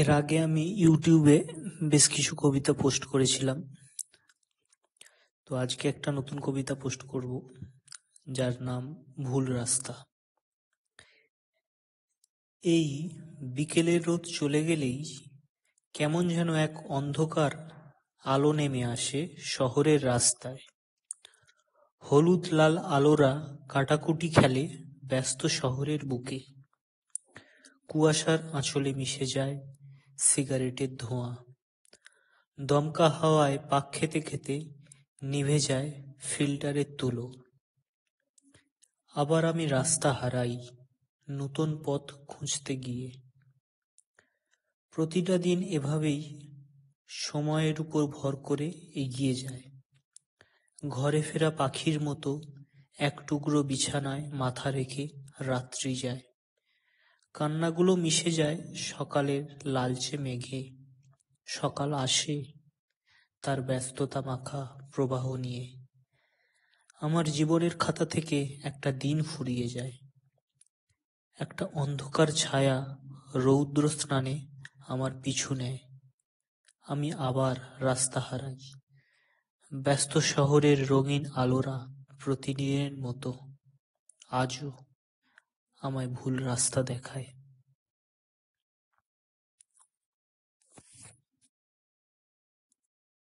এর আগে আমি ইউটিউবে বেশ কিছু কবিতা পোস্ট করেছিলাম তো আজকে একটা নতুন কবিতা পোস্ট করব যার নাম ভুল রাস্তা এই বিকেলের রোদ চলে গেলেই কেমন যেন এক অন্ধকার আলো নেমে আসে শহরের রাস্তায় হলুদ লাল আলোরা কাটাকুটি খেলে ব্যস্ত শহরের বুকে কুয়াশার আঁচলে মিশে যায় সিগারেটের ধোঁয়া দমকা হাওয়ায় পাক খেতে খেতে নিভে যায় ফিল্টারের তুলো আবার আমি রাস্তা হারাই নতুন পথ খুঁজতে গিয়ে প্রতিটা দিন এভাবেই সময়ের উপর ভর করে এগিয়ে যায় ঘরে ফেরা পাখির মতো এক টুকরো বিছানায় মাথা রেখে রাত্রি যায় কান্নাগুলো মিশে যায় সকালের লালচে মেঘে সকাল আসে তার ব্যস্ততা মাখা প্রবাহ নিয়ে আমার জীবনের খাতা থেকে একটা দিন ফুরিয়ে যায় একটা অন্ধকার ছায়া রৌদ্র স্নানে আমার পিছু নেয় আমি আবার রাস্তা হারাই ব্যস্ত শহরের রঙিন আলোরা প্রতিদিনের মতো আজও আমায় ভুল রাস্তা দেখায়।